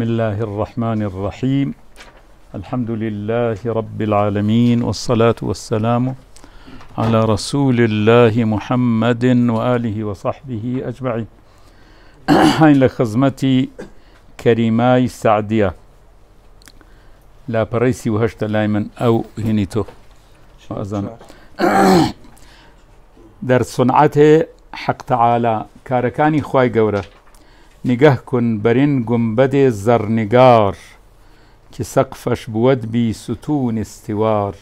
بسم الله الرحمن الرحيم الحمد لله رب العالمين والصلاة والسلام على رسول الله محمد وآله وصحبه أجمعين هاي لخزمتي كريماي سعدية لا بريسي وهشت لايمن أو هنيتو وأزن در صنعته حق تعالى كاركاني خواي قوره نیگەه کن بەرین گومبەدێ زەرنیگار کی سەقفەش بووەت بی سوتون استیوار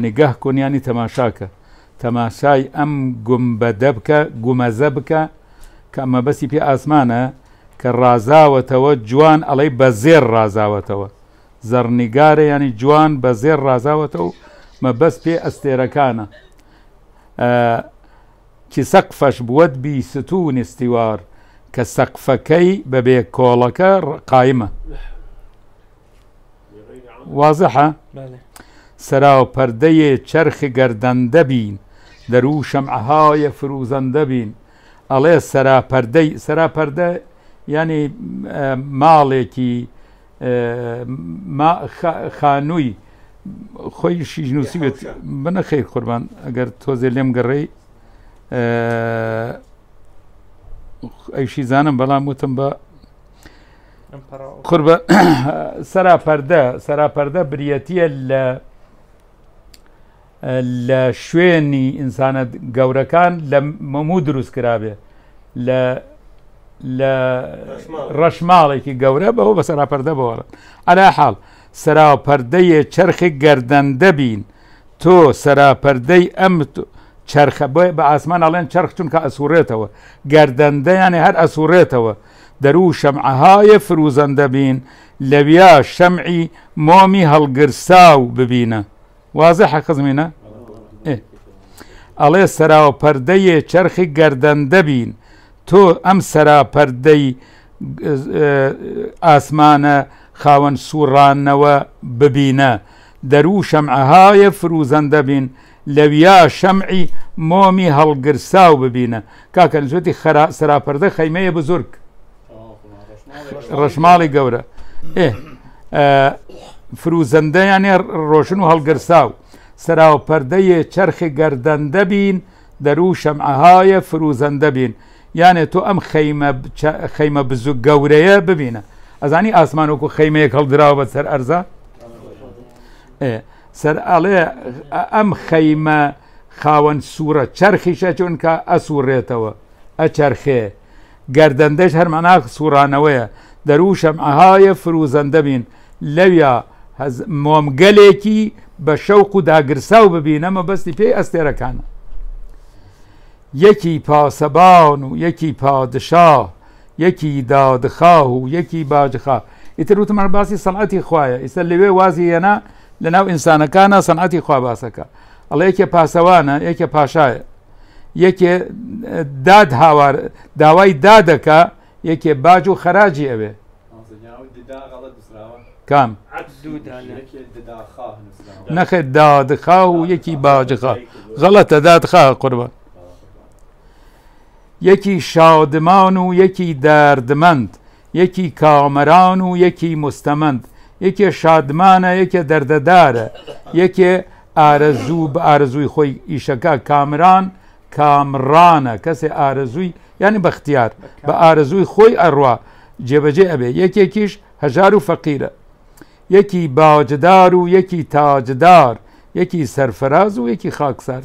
نیگەه کن ینی تەماشاکە تەماشای ئەم گومبەدە بکە گومەزە بکە کە ئەمە بەسی پێ ئاسمانە کە ڕازاوەتەوە جوان ئەڵەی بە زێر ڕازاوەتەوە زەرنیگارە ینی جوان بە زێر ڕازاوەتەوە و مەبەست پێ ئەستێرەکانە کی سەقفەش بووەت بی ستون استیوار کە سەقفەکەی بەبێ کۆڵەکە قایمە وازحە سەراوە پەردەیە چرخی گەردەندە بین دەرو شەمعهاایە فروزەندە بین ئەڵێ سەراپەردەی سەراپەردە ینی ماڵێکی خانووی خۆی شیژنووسی بنەخی قوربان ئەگەر تۆزێ لێم گەڕێی ئەیشی زانم بەڵام وتم بە قرب سەراپەردە سەراپەردە بریەتیە لە لە شوێنی ئینسانەت گەورەکان لە مەموو دروست کرابێ لە لە ڕەشماڵێکی گەورە بەەوە بە سەراپەردە بۆڵە ئەلا حاڵ سەراپەردەیە چرخی گەردەندەبین تۆ سەراپەردەی ئەم چرخە بۆ بە ئاسمان ئەڵێن چرخ چونکە ئەسوورێتەوە گەردەندەیانی هەر ئەسوورێتەوە دەرو شەمعەهای فروزەندە بین لەویا شەمعی مۆمی هەڵگرسا و ببینە وازە حەقزمینە ئەڵێ سەراوە پەردەیە چرخی گەردەندە بین تۆ ئەم سەراپەردەی ئاسمانە خاوەن سوڕانەوە ببینە دەرو شەمعەهای فروزەندە بین لەویا شەمعی مۆمی هەڵگرساو ببینە کاکە زۆتی سراپەردە خەیمەیە بزرگ ڕەشماڵی گەورە ئێ فروزەندەیانێ ڕۆشن و هەڵگرساو سراوپەردەیە چرخی گەردەندە بین دەرو شەمعهایە فروزەندە بین یانێ تۆ ئەم خەیمە بزوو گەورەیە ببینە ئەزانی ئاسمان وەکو خەیمەیەک هەڵدراوە بەسەر ئەرزە؟ سەر ئەڵێ ئەم خەیمە خاوەن سوورە چرخیشە چونکە ئەسوورێتەوە ئەچەرخێ گەردەندەش هەرمەناخ سوورانەوەیە دەروشەم ئەهایە فروزەندە بین لەویا مۆمگەلێکی بە شەوق و داگرسا و ببینەمە بەستی پێی ئەستێرەکانە یەکی پاسەبان و یەکی پادشا یەکی دادخا و یەکی باجخا ئیتر وتمە باسی سەڵەتی خوایە ئیستا لەوێ وازی هێنا لە ناو ئینسانەکانە سەنعەتی خواباسەکە ئەڵە یەکێ پاسەوانە یەکێ پاشایە یەکێ داد هاوار داوای دادەکە یەکێ باج و خەراجی ئەوێ کام نەخێ دادخا و یەکی باجخا غەڵەتە دادخا قوربە یەکی شادمان و یەکی دەردمەند یەکی کامەران و یەکی مستەمەند یەکێ شادمانە یەکێ دەردەدارە یەکێ ئارەزوو بە ئارزووی خۆی ئیشەکە کامران کامڕانە کەسێ ئارەزووی ینی بەختیار بە ئارەزووی خۆی ئەڕوا جێبەجێ ئەبێ یەکێکیش هەژار و فەقیرە یەکی باجدار و یەکی تاجدار یەکی سەرفراز و یەکی خاکسەر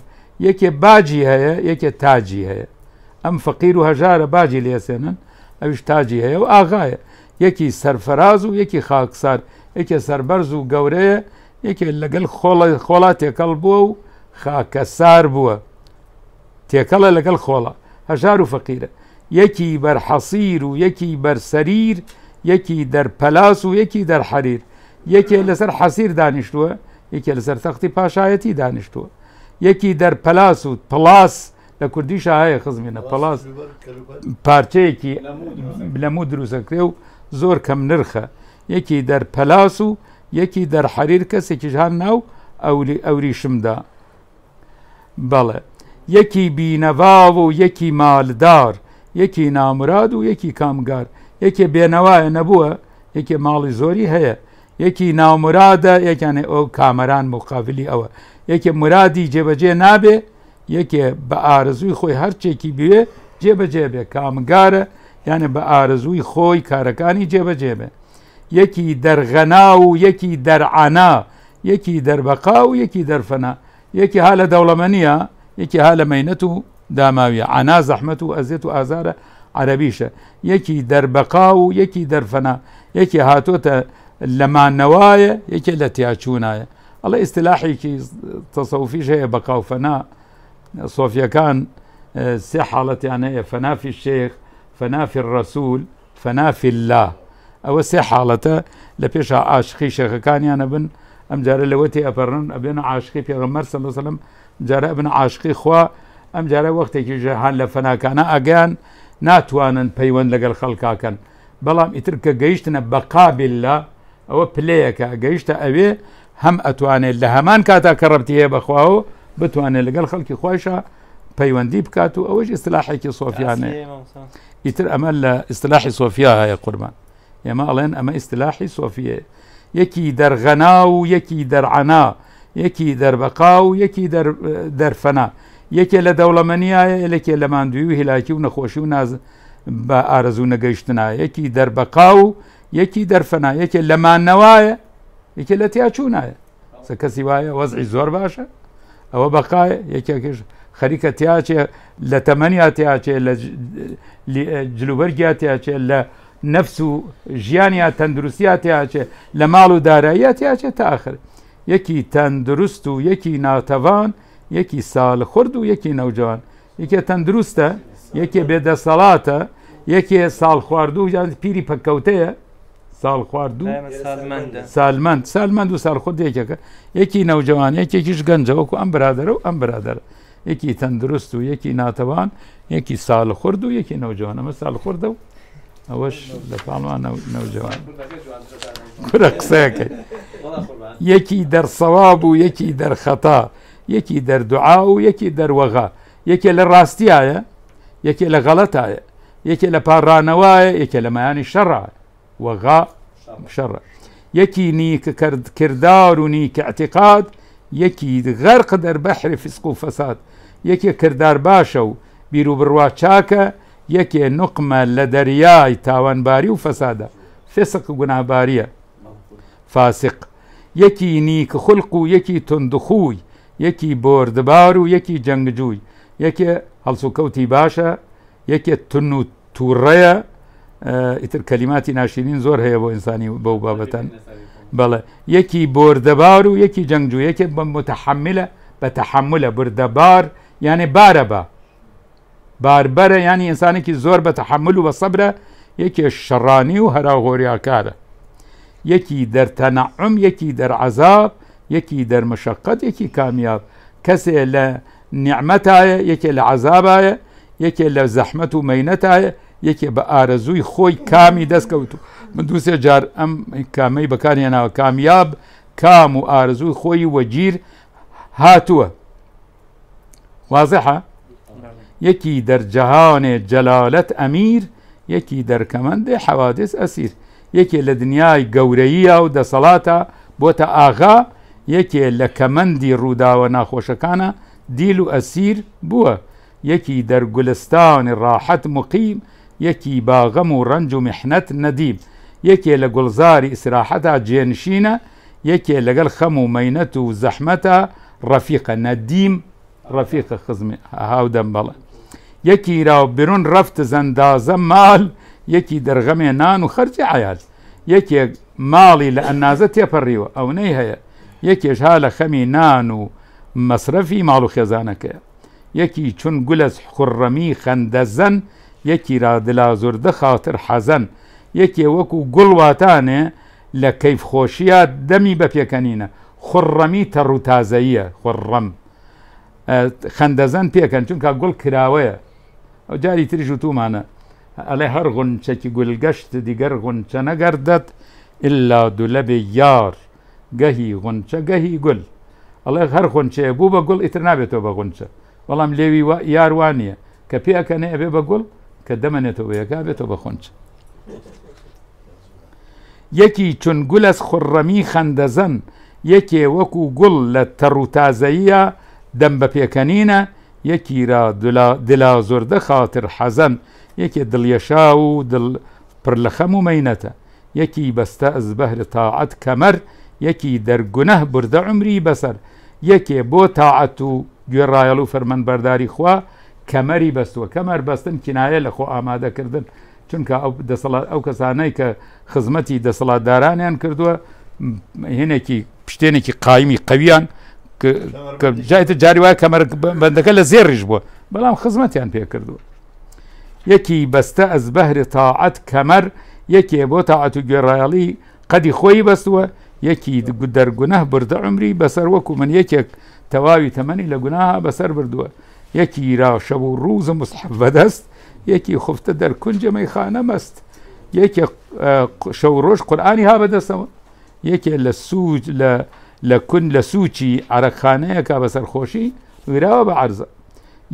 یەکێ باجی هەیە یەکێ تاجی هەیە ئەم فەقیر و هەژارە باجی لێسێنن ئەوش تاجی هەیە و ئاغایە یەکی سەرفراز و یەکی خاکسار یەکێ سربەرز و گەورەیە یەکێ لەگەل خۆڵا تێکەڵ بووە و خاکە سار بووە تێکەڵە لەگەڵ خۆڵە هەژار و فەقیرە یەکی بەرحەسیر و یەکی بەرسەریر یەکی دەرپەلاس و یەکی دەرحەریر یەکێ لەسەر حەسیر دانیشتووە یەکێ لەسەر تەختی پاشایەتی دانیشتووە یەکی دەرپەلاس و پلاس لە کوردیش هەیە خزمینە پلاس پارچەیەکی لەمو دروستەکرێ و زۆر کەم نرخە یەکی دەرپەلاس و یەکی دەرحەریر کەسێکیش هان ناو ئەوری شمدا بەڵێ یەکی بینەواو و یەکی مالدار یەکی نامراد و یەکی کامگار یەکێ بێنەوایە نەبووە یەکێ ماڵی زۆری هەیە یەکی نامرادە یەکیانێ ئەو کامەران مقابلی ئەوە یەکێ مرادی جێبەجێ نابێ یەکێ بە ئارزووی خۆی هەرچێکی بێ جێبەجێ بێ کامگارە یانە بە ئارزووی خۆی کارەکانی جێبەجێ بێ در غنا و یکی در عنا یکی در بقا و یکی در فنا یکی حال ها یکی حال و داماوی عنا زحمت و ازیت و ئازارە یکی در بقا و یەکی الله استلاحی که تصوفیش یەکێ بقا و فنا صوفیه کان اه، سی حالت یعنی فنا فی الشیخ فنا فی الرسول فنا فی الله ئەوە سێ حاڵەتە لە پێش عاشقی شێخەکانیانە بن ئەم جارە لەوەتی ئەپەرن ئەبێنە عاشقی پێغەمەەر سەلسلم جارە بن عاشقی خوا ئەم جارە وەختێکی ژەهان لە فەناکانە ئەگەیان ناتوانن پەیوەند لەگەڵ خەڵکاکەن بەڵام ئیتر کە گەیشتنە بەقابل لە ئەوە پلەیەکە گەیشتە ئەوێ هەم ئەتوانێت لە هەمان کاتا کە ڕبتیەیە بەخواوە بتوانێت لەگەڵ خەڵکی خۆشە پەیوەندی بکات و ئەوەش ئستلاحێکی سۆفیانێ ئیتر ئەمە لە ئستلاحی سۆفیا هەیە قوربان ئێمە ئەڵێن ئەمە ئیسلاحی سۆفیە یەکی دەرغەنا و یەکی دەرعنا یەکی دەربەقا و یەکی دەرفەنا یەکێ لە دەوڵەمەنیایە لەکێ لە ماندووی و هیلاکی و نەخۆشی و ناز بە ئارزوو نەگەیشتنا یەکی دەربەقا و یەکی دەرفەنا یەکێ لەمانەوەیە یەکێ لە تیا چوونایە سە کەسی وایە وەزعی زۆر باشە ئەوە بەقای یەکێکش خەریکە تیاچێ لە تەمەنی تیاچێ لە جلوبەرگیا تیاچێ لە نفس و ژیانیا تەندروستیاتیاچێ لە ماڵ و داراییاتیاچێت تا آخر یەکی تەندروست و یەکی ناتەوان یەکی ساڵ خورد و یەکی نەوجوان یەکێ تەندروستە یەکێ بێدەسەڵاتە یەکێ ساڵ خواردوو یان پیری پکەوتەیە ساڵ خواردوو سالمەند سالمەند و سال خود یەکەکە یەکی نەوجوان یەکێکیش گەنجەوەکو ئەم برادرە و ئەم برادرە یەکی تەندروست و یەکی ناتەوان یەکی ساڵ خورد و یەکی نەوجوانەمە ساڵ خوردە و اوش دفعنا نوجوان كرك قساك يكي در صواب ويكي در خطا يكي در دعاء ويكي در وغا يكي للراستيايا يكي لغلطايا يكي لبارانوايا يكي لما يعني شرع وغا شرع يكي نيك كردار ونيك اعتقاد يكي غرق در بحر فسق فساد يكي كردار باشو بيرو برواتشاكا شاكا یەکێ نقمە لە دەریای تاوانباری و فەسادە فێسق گوناباریە فاسق یەکی نیکە خلق و یەکی تندخوی یەکی بردبار و یەکی جەنگجووی یەکێ هەڵسوکەوتی باشە یەکێ تون و تووڕەیە ئیتر کەلیماتی ناشرین زۆر هەیە بۆ ئینسانی بەو بابەتەن بەڵێ یەکی بردەبار و یەکی جەنگجو یەکێ بە متحملە بە تحملە بردەبار یانێ بارە بە باربەرە ینی ئینسانێکی زۆر بە تەحمل و بە سەبرە یەکێ شەڕانی و هەراغۆریاکارە یەکی دەرتەنەعم یەکی دەرعەذاب یەکی دەرمەشقەت یەکی کامیاب کەسێ لە نیعممەتایە یەکێ لە عذابایە یەکێ لە زەحمت و مینەتایە یەکێ بە ئارەزووی خۆی کامی دەستکەوتو من دووسێ جار ئەم کامەی بەکارهێناوە کامیاب کام و ئارزووی خۆی وەگیر هاتووە وازحە یەکی دەرجەهاانێ جەلالەت ئەمیر یەکی دەرکەمەندێ حەوادث ئەسیر یەکێ لە دنیای گەورەیە و دەسەڵاتە بۆتە ئاغا یەکێ لە کەمەندی ڕووداوە ناخۆشەکانە دیل و ئەسیر بووە یەکی دەرگولستانی ڕاحەت مقیم یەکی باغەم و ڕنج و مححنەت نەدیم یەکێ لە گوڵزاری ئیسراحەتا جێنشینە یەکێ لەگەڵ خەم و مەینەت و زەحمەتە ڕەفیقە نەدیم ڕەفیقە خزمی هاودەم بەڵێن یەکی را برون ڕفتە زەندازە مال یەکی دەرغەمێ نان و خەرجی عیات یەکێک ماڵی لە ئەنازە تێپەڕیوە ئەو نەی هەیە یەکێش ها لە خەمی نان و مەصرفی ماڵ و خێزانەکە یەکی چون گولەس خوڕەمی خەندەزەن یەکی را دلا زوردە خااتر حەزەن یەکێ وەکو گوڵواتانێ لە کەیفخۆشیە دەمی بە پێکەنینە خوڕەمی تەڕووتازەیە خوڕەم خەندەزەن پێکەن چونکە گوڵ کراوەیە ئەو جاری تریژ و تومانە ئەلێ هەر غونچەکی گولگەشت دیگەر غونچە نەگەردەت ئللا دولەبێ یار گەهی غونچە گەهی گل ئەڵێ هەر غونچەیە بوو بە گوڵ ئیتر نابێتەوە بە غونچە بەڵام لێوی یاروانە کە پێکەنێ ئەبێ بە گوڵ کە دەمەنێتەوە یەکا بێتەوە بە خونچە یەکی چون گولەس خوڕەمی خەندەزەن یەکێ وەکو گوڵ لە تەڕوتازەیە دەم بە پێکەنینە یەکی را دلا زۆردە خاتر حەزەن یەکێ دڵیەشا و پڕ لە خەم و مینەتە یەکی بەستە ئەز بەهر تاعەت کەمەر یەکی دەرگونەه بردە عمری بەسەر یەکێ بۆ تاعەت و گوێڕایەڵ و فەرمەند بەرداری خوا کەمەری بەستوە کەمەر بەستن کنایە لە خۆ ئامادەکردن چونکە ئەو کەسانەی کە خزمەتی دەسەڵاتدارانیان کردووە هێنێکی پشتێنێکی قایمی قەویان جایتە جاری وای کەمەر بەندەکە لە زێڕیش بووە بەڵام خزمەتیان پێکردووە یەکی بەستە ئەس بەهری تاعەت کەمەر یەکێ بۆ تاعەت و گوێڕایەڵی قەدی خۆی بەستووە یەکی دەرگونە بردە عمری بەسەر وەکو من یەکێک تەواوی تەمەنی لە گوناها بەسەر بردووە یەکی را شەب و ڕوز مسحب بەدەست یەکی خوفتە دەرکونجە مەیخانە مەست یەکێ شەو ڕۆژ قورآانی ها بەدەستەوە یەکێ لە سووج لە لە کون لە سوچی عرەخانەیەکە بە سەرخۆشی وراوە بە عرزە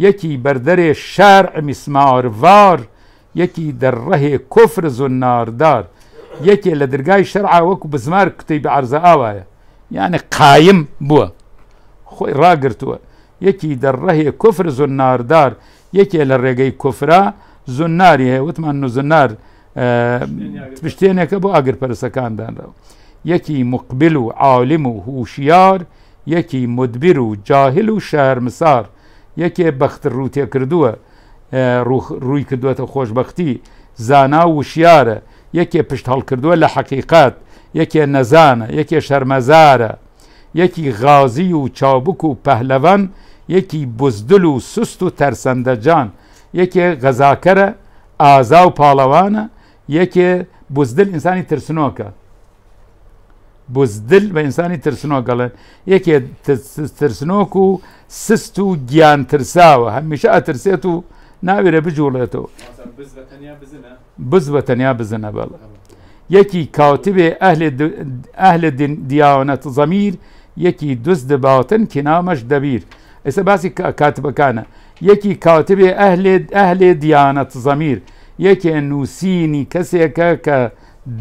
یەکی بەردەرێ شار ئەمیسماوەڕڤار یەکی دەڕەهێ کفر زۆ ناردار یەکێ لە دەرگای شەرع وەکو بزمار کتەی بە عرزە ئاوایە یانە قایم بووە خۆی ڕاگرتووە یەکی دەڕەهێ کفر زۆ ناردار یەکێ لە ڕێگەی کفرا زۆناری هەیە وتمان نوزنار پشتێنێکە بۆ ئاگر پەرسەکاندانەوە. یەکی مقبل و عالم و هوشیار یەکی مدبیر و جاهل و شەرمسار یەکێ بەختر ڕوتێ کردووە ڕووی کردوێتە خۆشببختی زانا و شیارە یەکێ پشت هەڵکردووە لە حەقیقات یەکێ نەزانە یەکێ شەرمەزارە یەکی غازی و چابک و پەهلەوان یەکی بزدل و سست و تەرسەندەجان یەکێ غەزاکەرە ئازا و پاڵەوانە یەکێ بزدل ئینسانی ترسنۆکە بزدل بە ئینسانی ترسنۆکەڵێن یەکێ ترسنۆک و سست و گیان ترساوە هەمیشە ئەترسێت و ناوێرە بجوڵێتەوە بز بە تەنیا بزنە بەڵ یەکی کاوتبێ ئەهل دیاوەنە زەمیر یەکی دوست دەباوتن کنامەش دەبیر ئێستا باسی کاتبەکانە یەکی کاوتبێ ئەهلێ ئەهلێ دیانەت زەمیر یەکێ نووسینی کەسێکە کە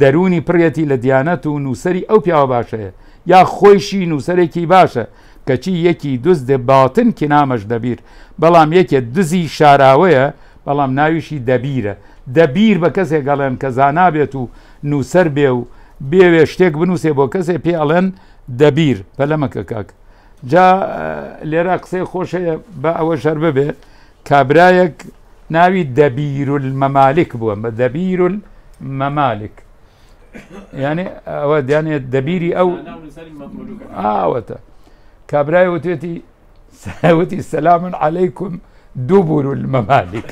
دەرونی پرەتی لە دیانەت و نووسری ئەو پیاوە باشەیە یا خۆیشی نووسەرێکی باشە کەچی یەکی دوست دێ باتن کنامەش دەبیر بەڵام یەکێ دزی شاراوەیە بەڵام ناویشی دەبیرە دەبیر بە کەسێک گەڵێن کە زانابێت و نووسەر بێ و بێوێ شتێک بنووسێ بۆ کەسێ پێ ئەڵێن دەبیر پەلەمەکە کاک جا لێرە قسەی خۆشەیە بە ئەوە شەر ببێ کابرایەک ناوی دەبیر و مەمالک بووە بە دەبیر و مەمالک يعني اود يعني دبيري او اه وتا كابراي وتيتي وتي سلام عليكم دبر الممالك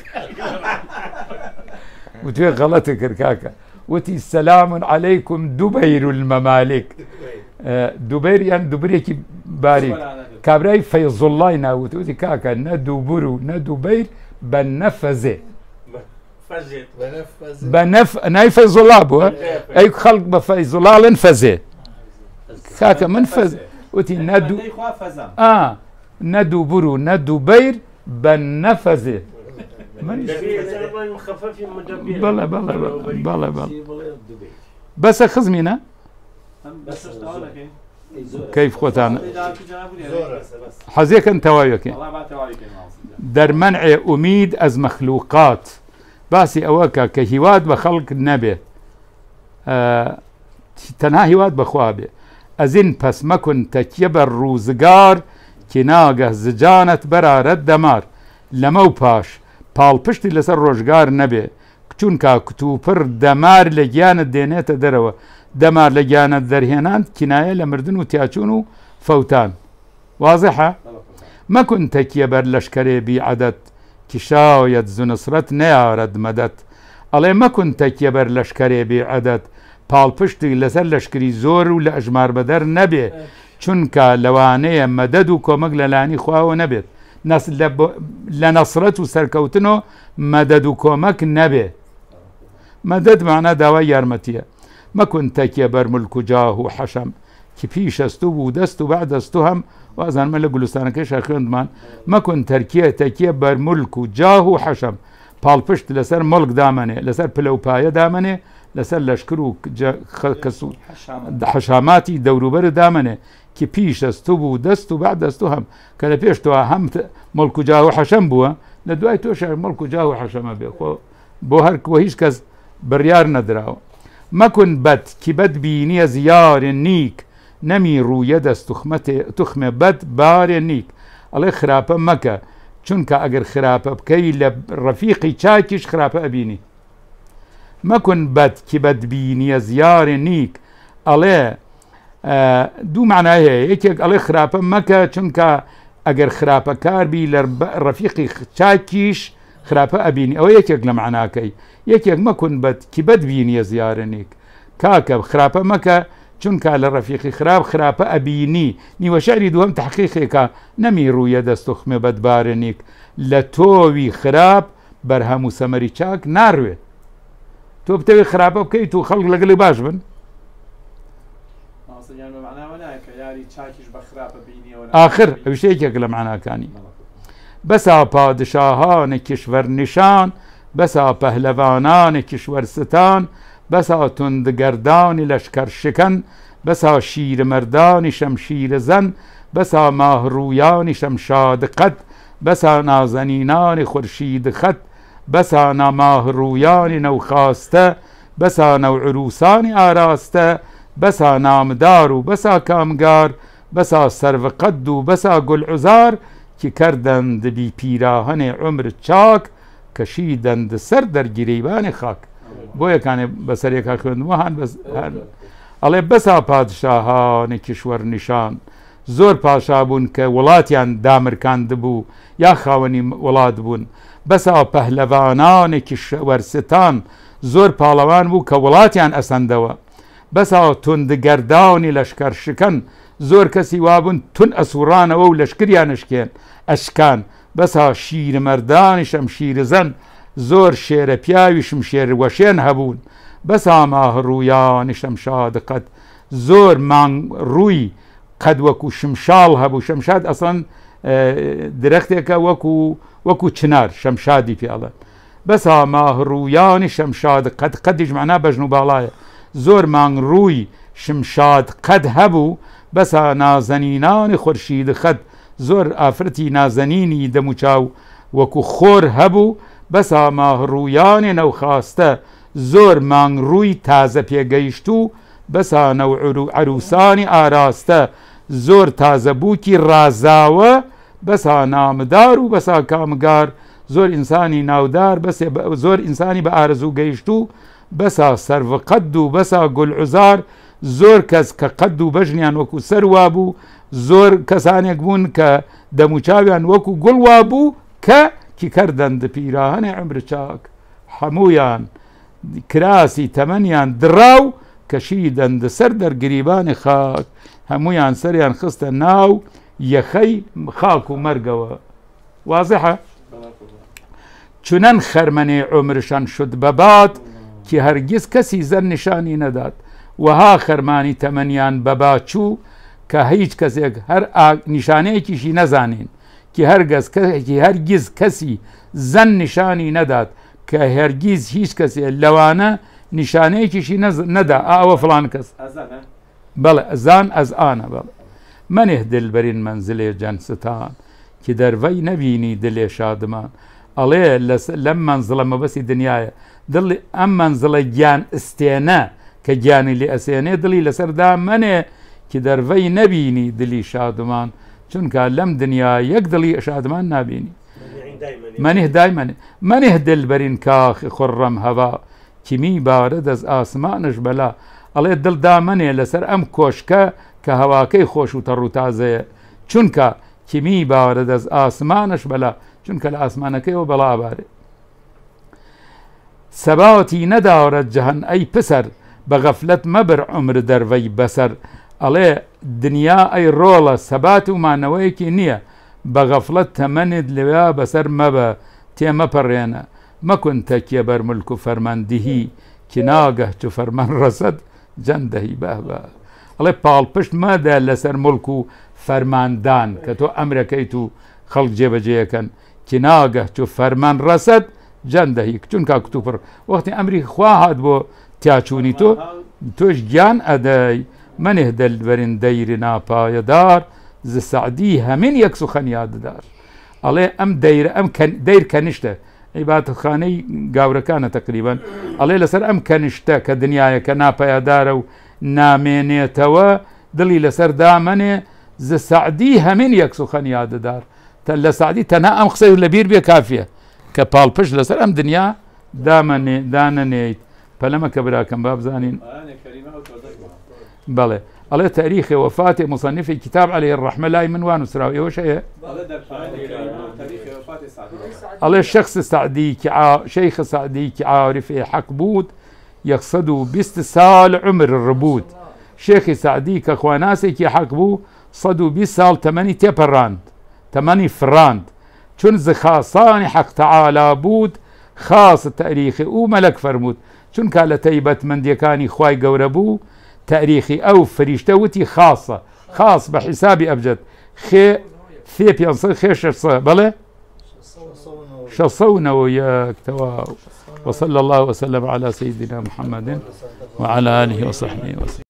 وتي غلط كركاكا وتي سلام عليكم دبير الممالك دبير آه، يعني دبريك باري كابراي فيض الله ناوت كاكا ندبر ندبير بنفذه بنف نايف لابو اي خلق بفيز لالن فزي كاك منفز وتي ندو اه ندو برو ندو بير بنفزي من بلا بلا بلا بلا بس خزمينا كيف خوتان حزيك انت وايك در منع اميد از مخلوقات باسی ئەوەکە کە هیواد بە خەڵک نەبێت تەنها هیواد بەخوا بێ ئەزین پەسمەکن تەکیە بە ڕوزگار کێناگە زجانت بەرارەت دەمار لەمە و پاش پاڵپشتی لەسەر ڕۆژگار نەبێ کچونکە کتوپڕ دەمار لە گیانت دێنێتە دەرەوە دەمار لە گیانت دەرهێنان کینایە لە مردن و تیاچون و فەوتان واضحە مەکن تەکیە بەر لەشکرێ بیعادەت کشاوەت زونسرەت نەیارەت مەدەت ئەڵێ مەکن تەکیە بەر لەشکەرێ بێ عەدەت پاڵپشتی لەسەر لەشکری زۆر و لە ئەژمار بەدەر نەبێ چونکە لەوانەیە مەدەد و کۆمەک لەلانی خواوە نەبێت لە نەسرەت و سەرکەوتنەوە مەدەد و کۆمەک نەبێ مەدەد معنا داوای یارمەتیە مەکن تەکیە بەر ملک و جاه و حەشەم که پیش از تو دست و بعد از تو هم و از انمل گلستانکه شاخند من مکن ترکیه تکیه بر ملک و جاه و حشم لسر ملک دامنه لسر پلو پلەپایە دامنه لسر لەشکر و حشاماتی دوروبر دامنه کی پیش از تو دست و بعد از تو هم کله پیش تو هم ملک و و حشم بووە لە دوای تۆش ملک و و حەشەمە حشم خۆ بۆ هەرکوە هیچ بریار ندراو مکن بد که کی بینی از یار نیک نەمی ڕوویە دەست تخمە بەد بارێ نیک ئەڵێ خراپە مەکە چونکە ئەگەر خراپە بکەی لە ڕەفیقی چاکیش خراپە ئەبینی مەکن بەد کی بەدبینیە زیارێ نیک ئەڵێ دوو معنای هەیە یەکێک ئەڵێ خراپە مەکە چونکە ئەگەر خراپە کاربی لە ڕەفیقی چاکیش خراپە ئەبینی ئەوە یەکێک لە معناکەی یەکێک مەکن بەد کی بەدبینیە زیارە نیک کاکە خراپە مەکە چونکە لە ڕەفیقی خراپ خراپە ئەبینی نیوە شاری دووەم تحقیقێکە نەمی ڕوویە دەست و خمێ بەدبارێنێک لە تۆوی خراپ بەرهەم و سەمەری چاک تو تۆ خراب او بکەیت تو خلق لگلی باش بن آخر معنا ئەوشەیەکێک لە معناکانی بەسا پادشاهانە کشوەرنیشان بەسا کشور ستان بسا تندگردان لشکر شکن بسا شیر مردان شمشیر زن بسا ماهرویان شمشاد قد بسا نازنینان خورشید خد بسا نو خواسته بسا عروسان آراسته بسا نامدار و بسا کامگار بسا سرو قد و بسا گلعزار که کردند بی پیراهن عمر چاک کشیدند سر در گریبان خاک بۆ یەکانێ بەسەرێکا خوێندنەوە هاان ئەڵێ بەسا پادشاهاوانێ کیشوەەر نیشان زۆر پاشا بوون کە وڵاتیان دامرکاند بوو یا خاوەنی وڵات بوون بەسا پەهلەوانانێکی وەرستان زۆر پاڵەوان بوو کە وڵاتیان ئەسەندەوە بەسا توندگەرداونی لەشکەر شکەن زۆر کەسی وابوون تون ئەسوورانەوە و لەشکریان شکێن ئەشکان بەسا شیرمەردانی شەم شیرزەن زۆر شێرە پیاویشم شێروەشێن هەبوون بەس ئاماهڕوویانی شەمشا دقەت زۆر مانگ ڕووی قەد وەکو شمشاڵ هەبوو شەمشاد ئەسەن درەختێکە وەکو وەکو چنار شەمشادی پیاڵە بەس ئاماهڕوویانی شەمشاد قەت قەتیژمانە بەژن و باڵایە زۆر مانگ ڕووی شمشاد قەت هەبوو بەسا نازەنینانی خورشید خەت زۆر ئافرەتی نازەنینی دەموچاو وەکو خۆر هەبوو بەسا ماهڕوویانێ نەوخاستە زۆر مانگ ڕووی تازە پێگەیشت و بەسانە و عروسانی ئاراستە زۆر تازەبووکی ڕازاوە بەسا نامدار و بەسا کامگار زۆر ئینسانی ناودار زۆر ئینسانی بە ئارزوو گەیشت و بەسا سەرقەد و بەسا گلعزار زۆر کەس کە قەد و بەژنیان وەکو سەروا بوو زۆر کەسانێک بوون کە دەموچاویان وەکو گوڵوا بوو کە کی کردن د پیراهنێ عمرە چاک هەمویان کراسی تەمەنیان دراو کەشی دەندە سەر دەرگریبانی خاک هەمویان سەریان خستە ناو یەخەی خاک و مەرگەوە واضحە چونەن خەرمەنێ عمرشان شد بەبات کی هەرگیز کەسی زەر نیشانی نەدات وەها خەرمانی تەمەنیان بەباچوو کە هیچ کەسێک هەر نیشانەیەکیشی نەزانین که هەرگەز کەێکی هەرگیز کەسی زەن نیشانی نەدات کە هەرگیز هیچ کەسێ لەوانە نیشانەیەکیشی نەدا ئاوە فلان کەس بەڵێ ئەزان ئەزانە بڵ منێ دلبەرین منزلێ جەنستان کی دەرڤەی نەبینی دلێ شادمان ئەڵێ لەم منزڵە مەبەسی دنیاە دڵی ئەم منزڵە گیان ئستێنە کە گیانی لێ ئەسێنێ دڵی لەسەردا منێ کی دەرڤەی نەبینی دلی شادمان. چونکە لەم دنیا یەک دڵی ئەشادمان نابینی منه دایمن منه دلبرین کاخ خوڕم هەوا کیمی بارە دەست ئاسمانش بەلا ئەڵێ دڵدا منێ لەسەر ئەم کۆشکە کە هەواکەی خۆش و تەڕووتازەیە چونکە کیمی باوەرە دەست ئاسمانش بەلا چونکە لە ئاسمانەکەیەوە بەڵابارێ سەباوەتی نەداوەرە جەهن ئەی پسەر بە غەفلت مەبر عمر دەرڤەی بەسەر ئەڵێ دنیا ئەی ڕۆڵە سەبات و مانەوەیەکی نییە بە غەفلت تەمەند لەوێ بەسەر مەبە تێمەپەڕێنە مەکن تەکیە بەرملک و فەرماندیهی کناگەهچ و فەرمان ڕەسەد جەندەهی بەبە ئەڵێ پاڵپشت مەدە لەسەر ملک و فەرماندان کە تۆ ئەمرەکەیت و خەڵک جێبەجێەکەن کناگەهچ و فەرمان ڕەسەد جەندەهی کچونکە کتوپڕ وەختی ئەمری خوا هاات بۆ تیاچوونی تۆ تۆش گیان ئەدەی من اهدل برين دلبرین دیری يدار ز سعدی همین یک سخن یاد دار الله ام دير ام كان دير كانشتا عبادة خاني قاورة گاورکانه تقريبا الله لسر ام كانشتا كدنيا دنیای که يدار و نامینه توا دلي لسر دامنه ز سعدی همین یک سخن یاد دار تلا سعدي تنا ام خسر لبير بیا كافيه كبال پالپش لسر ام دنیا دامنه داننیت فلما كم باب زانين بله على تاريخ وفاة مصنف الكتاب عليه الرحمة لا وان سراوي وش هي على الشخص السعدي كع شيخ سعدي كعارف حق بود يقصدوا باستسال عمر الربود شيخ سعدي كخواناسي كي حق بو صدو بسال تمني تيبراند تمني فراند چون زخاصان حق تعالى بود خاص التاريخ او ملك فرمود چون كالتيبت من ديكاني خواي قوربو تاريخي او فريشتوتي خاصه خاص بحسابي ابجد خي ثي بيانصر خي شصه بلا شصونا وياك وصلى الله وسلم على سيدنا محمد وعلى اله وصحبه وسلم